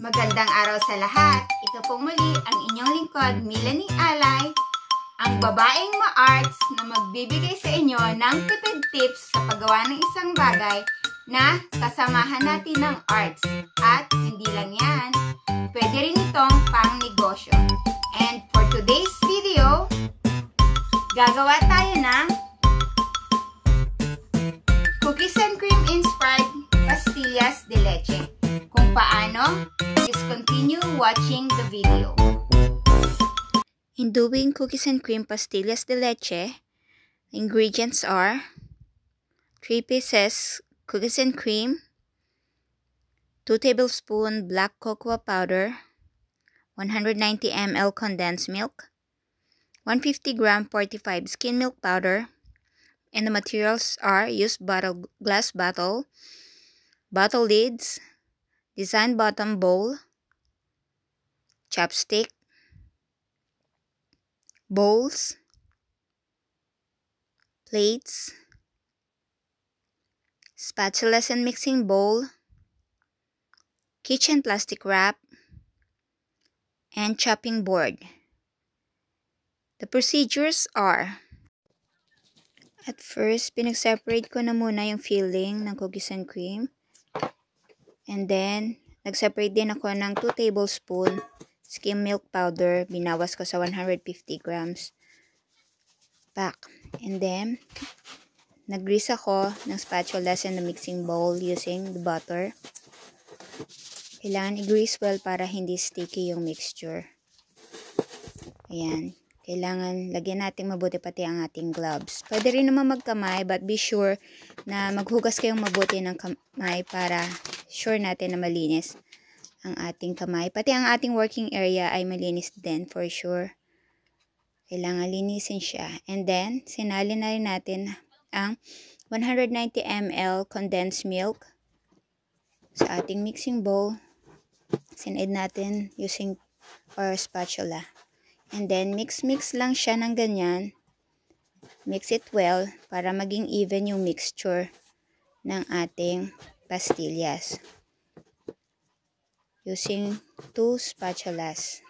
Magandang araw sa lahat. Ito po muli ang inyong lingkod, Melanie Alay, ang babaeng ma-arts na magbibigay sa inyo ng tipid tips sa paggawa ng isang bagay na kasamahan natin ng arts. At hindi lang yan, pwede rin itong pang negosyo. And for today's video, gagawa tayo ng cookies and cream inspired pastillas de leche. kung paano, just continue watching the video. In doing cookies and cream pastillas de leche, ingredients are 3 pieces cookies and cream, 2 tablespoon black cocoa powder, 190 ml condensed milk, 150 gram 45 skim milk powder, and the materials are used bottle, glass bottle, bottle lids, design bottom bowl, chopstick, bowls, plates, spatulas and mixing bowl, kitchen plastic wrap, and chopping board. The procedures are At first, pinag-separate ko na muna yung filling ng cookies and cream. And then, nag-separate din ako ng 2 tablespoon skim milk powder. Binawas ko sa 150 grams pack. And then, nag-grease ako ng spatula sa the mixing bowl using the butter. Kailangan i-grease well para hindi sticky yung mixture. Ayan. Kailangan lagyan natin mabuti pati ang ating gloves. Pwede rin naman magkamay but be sure na maghugas kayong mabuti ng kamay para sure natin na malinis ang ating kamay. Pati ang ating working area ay malinis din for sure. Kailangan linisin siya. And then, sinali na rin natin ang 190 ml condensed milk sa ating mixing bowl. Sinaid natin using our spatula. And then, mix-mix lang siya ng ganyan. Mix it well para maging even yung mixture ng ating pastillas using two spatulas.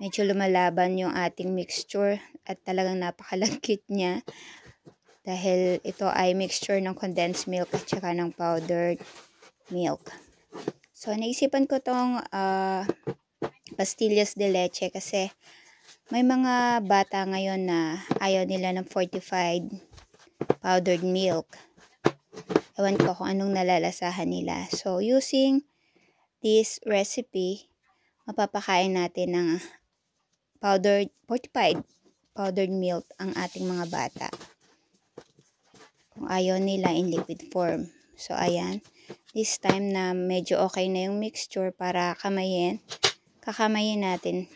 Medyo lumalaban yung ating mixture at talagang napakalagkit niya dahil ito ay mixture ng condensed milk at saka ng powdered milk. So, naisipan ko tong uh, pastillas de leche kasi may mga bata ngayon na ayaw nila ng fortified powdered milk. Ewan ko kung anong nalalasahan nila. So, using this recipe, mapapakain natin ng powdered, fortified powdered milk ang ating mga bata. Kung ayaw nila in liquid form. So, ayan. This time na medyo okay na yung mixture para kamayin. Kakamayin natin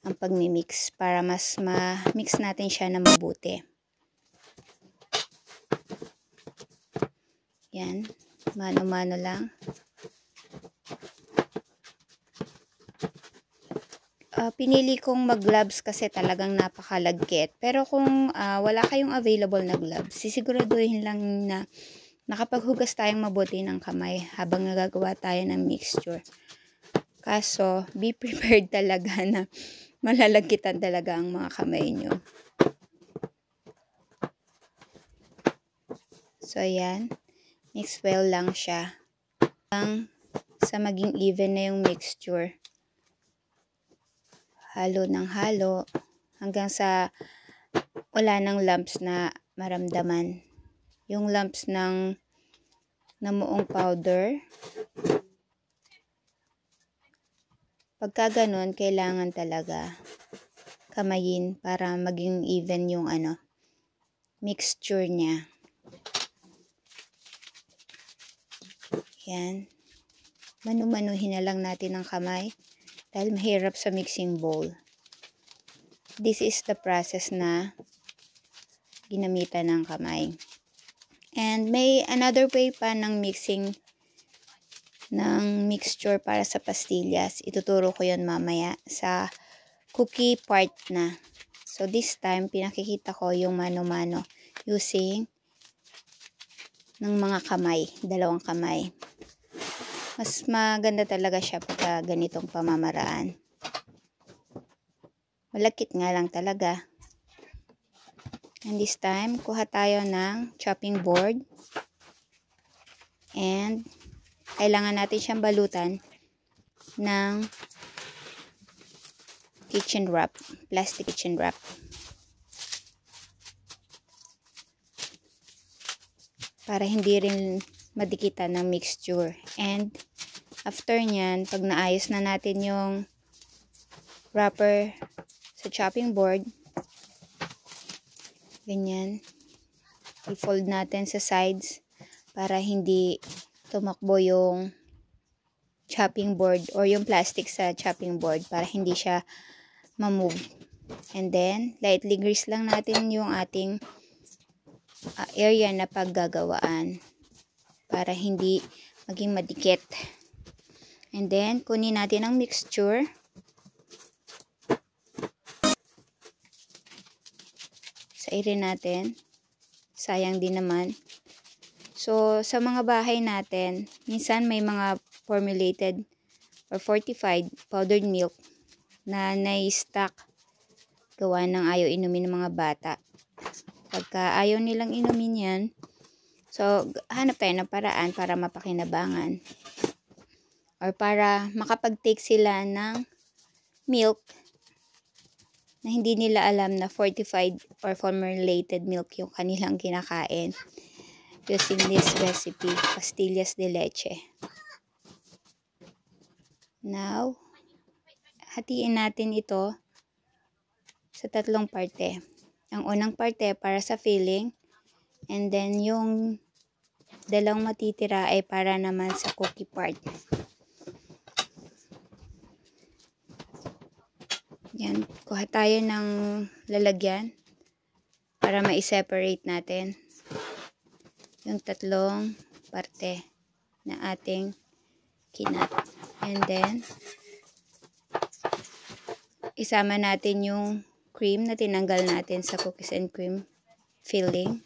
ang pagmimix para mas ma-mix natin siya na mabuti. Yan. Mano-mano lang. Uh, pinili kong mag-gloves kasi talagang napakalagkit. Pero kung uh, wala kayong available na gloves, sisiguraduhin lang na nakapaghugas tayong mabuti ng kamay habang nagagawa tayo ng mixture. Kaso, be prepared talaga na malalagkitan talaga ang mga kamay nyo. So, ayan mix well lang siya. Ang sa maging even na yung mixture. Halo ng halo hanggang sa wala nang lumps na maramdaman. Yung lumps ng namuong powder. Pagka ganun, kailangan talaga kamayin para maging even yung ano, mixture niya. Yan. Manumanuhin na lang natin ang kamay dahil mahirap sa mixing bowl. This is the process na ginamitan ng kamay. And may another way pa ng mixing ng mixture para sa pastillas. Ituturo ko yon mamaya sa cookie part na. So this time, pinakikita ko yung mano-mano using ng mga kamay, dalawang kamay. Mas maganda talaga siya pagka ganitong pamamaraan. Malakit nga lang talaga. And this time, kuha tayo ng chopping board. And, kailangan natin siyang balutan ng kitchen wrap, plastic kitchen wrap. para hindi rin madikitan ng mixture. And after nyan, pag naayos na natin yung wrapper sa chopping board, ganyan, i-fold natin sa sides para hindi tumakbo yung chopping board or yung plastic sa chopping board para hindi siya ma-move. And then, lightly grease lang natin yung ating uh, area na paggagawaan para hindi maging madikit. And then, kunin natin ang mixture. Sairin natin. Sayang din naman. So, sa mga bahay natin, minsan may mga formulated or fortified powdered milk na nai-stack gawa ng ayaw inumin ng mga bata. Pagka ayaw nilang inumin yan, so hanap tayo ng paraan para mapakinabangan. Or para makapag-take sila ng milk na hindi nila alam na fortified or formulated milk yung kanilang kinakain using this recipe, pastillas de leche. Now, hatiin natin ito sa tatlong parte. Ang unang parte para sa filling. And then yung dalawang matitira ay para naman sa cookie part. Yan, kuha tayo ng lalagyan para ma-separate natin yung tatlong parte na ating kinat. And then, isama natin yung cream na tinanggal natin sa cookies and cream filling.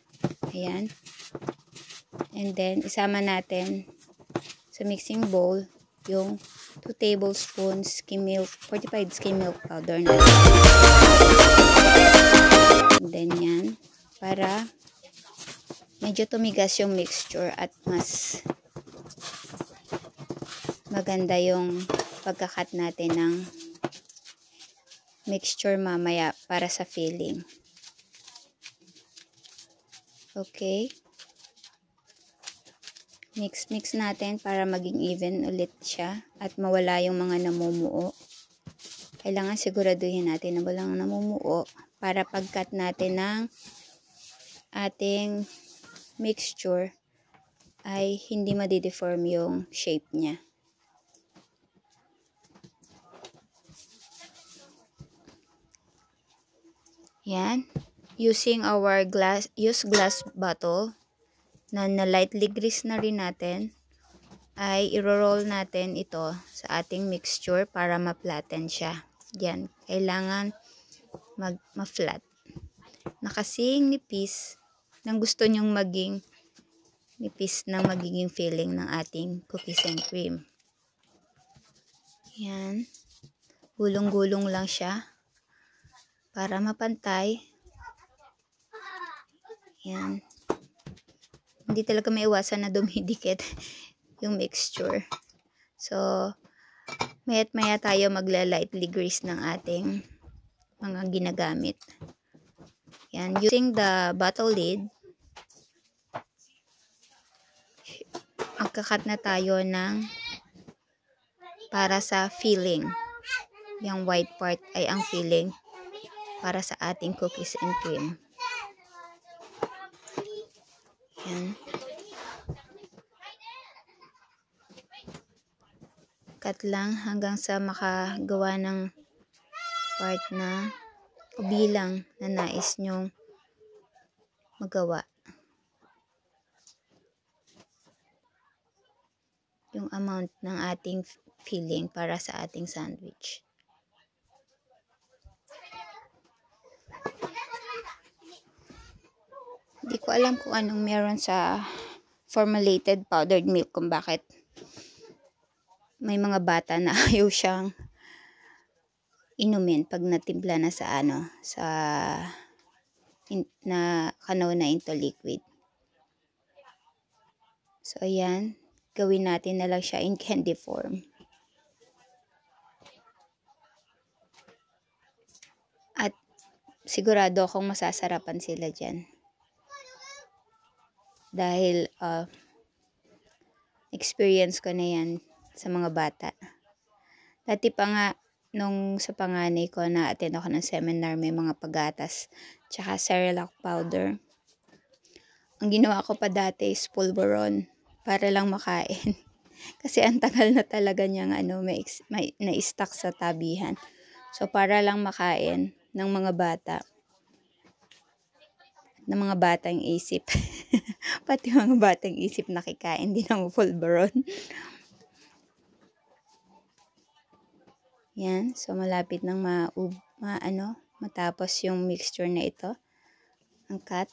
Ayan. And then, isama natin sa mixing bowl yung 2 tablespoons skim milk, fortified skim milk powder na. then, yan. Para medyo tumigas yung mixture at mas maganda yung pagkakat natin ng mixture mamaya para sa filling. Okay. Mix-mix natin para maging even ulit siya at mawala yung mga namumuo. Kailangan siguraduhin natin na walang namumuo para pagkat natin ng ating mixture ay hindi madideform yung shape niya. Yan. Using our glass, use glass bottle na, na lightly grease na rin natin ay iro roll natin ito sa ating mixture para ma-flatten siya. Yan. Kailangan mag ma Nakasing nipis nang gusto nyong maging nipis na magiging filling ng ating cookies and cream. Yan. Gulong-gulong lang siya para mapantay. Yan. Hindi talaga maiwasan na dumidikit yung mixture. So, maya't maya tayo magla-lightly grease ng ating mga ginagamit. Yan. Using the bottle lid, magkakat na tayo ng para sa filling. Yung white part ay ang filling para sa ating cookies and cream. Yan. Cut lang hanggang sa makagawa ng part na bilang na nais nyong magawa. Yung amount ng ating filling para sa ating sandwich. Hindi ko alam kung anong meron sa formulated powdered milk kung bakit may mga bata na ayaw siyang inumin pag natimpla na sa ano sa in, na kanona into liquid so ayan gawin natin na lang siya in candy form at sigurado akong masasarapan sila diyan dahil uh, experience ko na yan sa mga bata. Dati pa nga, nung sa panganay ko, na-attend ako ng seminar, may mga pagatas, tsaka Cerelac powder. Ang ginawa ko pa dati is pulveron para lang makain. Kasi ang tagal na talaga niyang ano, may, may na-stuck sa tabihan. So, para lang makain ng mga bata. Ng mga batang isip. Pati mga batang isip nakikain din ng full baron. Yan, so malapit nang ma, ma ano, matapos yung mixture na ito. Ang cut.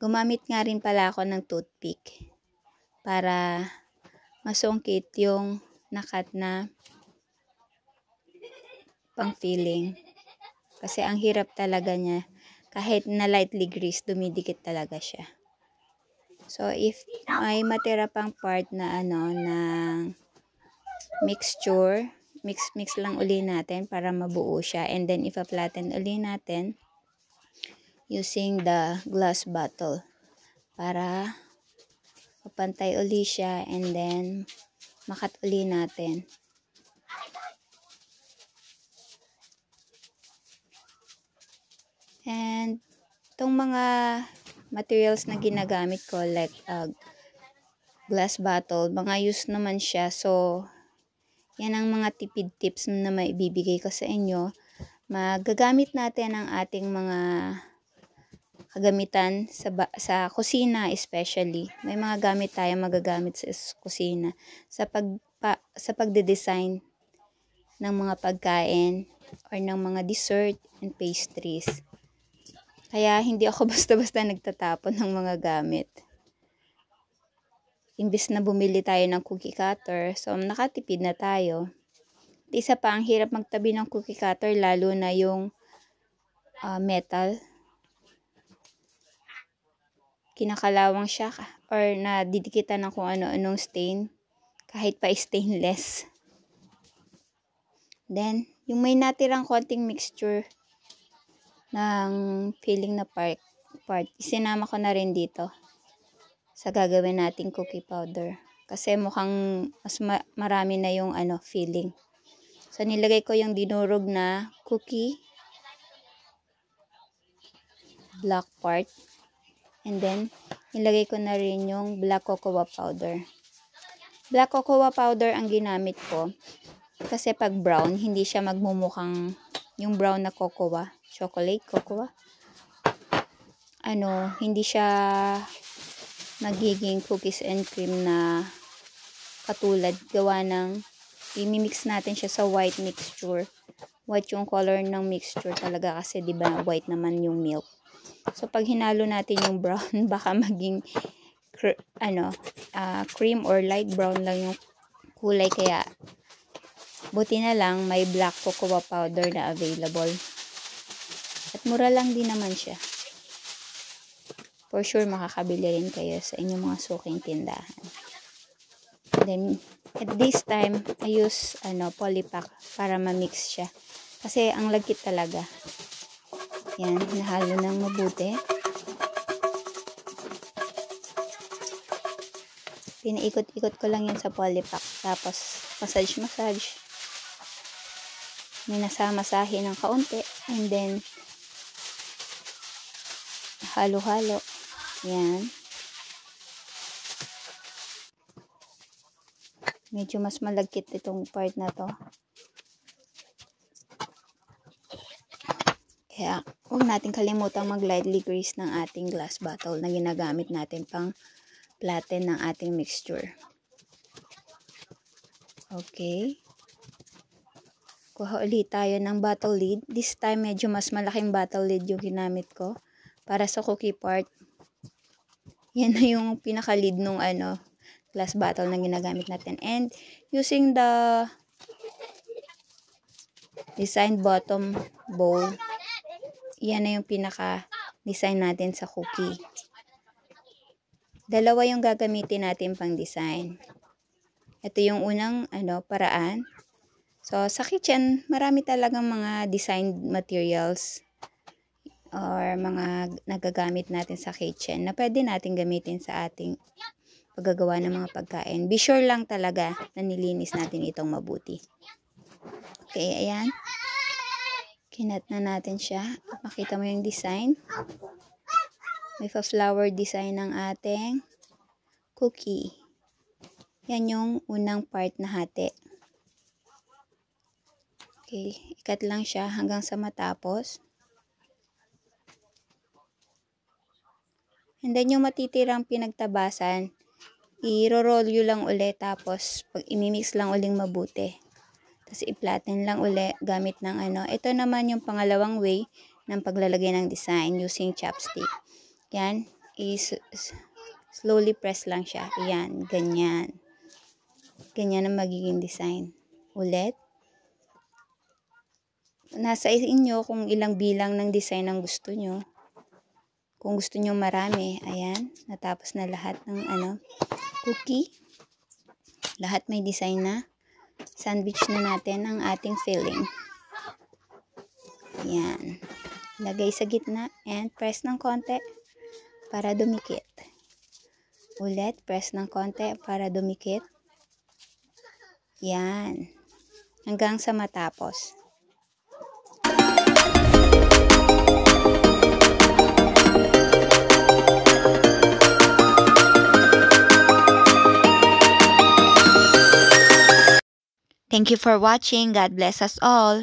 Gumamit nga rin pala ako ng toothpick para masungkit yung nakat na pang feeling. Kasi ang hirap talaga niya. Kahit na lightly grease, dumidikit talaga siya. So, if may matira pang part na ano, ng mixture, mix-mix lang uli natin para mabuo siya. And then, ipa-flatten uli natin using the glass bottle para mapantay uli siya and then makat uli natin. mga materials na ginagamit ko like uh, glass bottle, mga use naman siya. So, yan ang mga tipid tips na maibibigay ko sa inyo. Magagamit natin ang ating mga kagamitan sa, sa kusina especially. May mga gamit tayo magagamit sa kusina. Sa, pag, pa, sa pagde-design ng mga pagkain or ng mga dessert and pastries. Kaya hindi ako basta-basta nagtatapon ng mga gamit. Imbis na bumili tayo ng cookie cutter, so nakatipid na tayo. At isa pa, ang hirap magtabi ng cookie cutter, lalo na yung uh, metal. Kinakalawang siya or nadidikitan ng kung ano-anong stain. Kahit pa stainless. Then, yung may natirang konting mixture, ng feeling na part. part. Isinama ko na rin dito sa gagawin nating cookie powder. Kasi mukhang mas ma- marami na yung ano, feeling. So, nilagay ko yung dinurog na cookie black part. And then, nilagay ko na rin yung black cocoa powder. Black cocoa powder ang ginamit ko. Kasi pag brown, hindi siya magmumukhang yung brown na cocoa, chocolate cocoa. Ano, hindi siya magiging cookies and cream na katulad gawa ng i-mix natin siya sa white mixture. White yung color ng mixture talaga kasi 'di ba white naman yung milk. So pag hinalo natin yung brown baka maging ano, uh, cream or light brown lang yung kulay kaya Buti na lang may black cocoa powder na available. At mura lang din naman siya. For sure makakabili rin kayo sa inyong mga suking tindahan. then at this time, I use ano, polypack para ma-mix siya. Kasi ang lagkit talaga. Yan, nahalo ng mabuti. Pinaikot-ikot ko lang yan sa polypack. Tapos, massage-massage minasamasahe ng kaunti and then halo-halo yan medyo mas malagkit itong part na to kaya huwag natin kalimutang mag lightly grease ng ating glass bottle na ginagamit natin pang platen ng ating mixture okay Kuha ulit tayo ng bottle lid. This time, medyo mas malaking bottle lid yung ginamit ko para sa cookie part. Yan na yung pinaka-lid nung ano, glass bottle na ginagamit natin. And using the designed bottom bowl, yan na yung pinaka-design natin sa cookie. Dalawa yung gagamitin natin pang design. Ito yung unang ano paraan So, sa kitchen, marami talagang mga designed materials or mga nagagamit natin sa kitchen na pwede natin gamitin sa ating paggagawa ng mga pagkain. Be sure lang talaga na nilinis natin itong mabuti. Okay, ayan. Kinat na natin siya. Makita mo yung design. May flower design ng ating cookie. Yan yung unang part na hati. Okay, ikat lang siya hanggang sa matapos. And then yung matitirang pinagtabasan, i-roll yun lang ulit tapos pag imimix lang uling mabuti. Tapos i-flatten lang ulit gamit ng ano. Ito naman yung pangalawang way ng paglalagay ng design using chopstick. Yan, is slowly press lang siya. Yan, ganyan. Ganyan ang magiging design. Ulit nasa inyo kung ilang bilang ng design ang gusto nyo. Kung gusto nyo marami, ayan, natapos na lahat ng ano, cookie. Lahat may design na. Sandwich na natin ang ating filling. Ayan. Lagay sa gitna and press ng konti para dumikit. Ulit, press ng konti para dumikit. Yan. Hanggang sa matapos. Thank you for watching. God bless us all.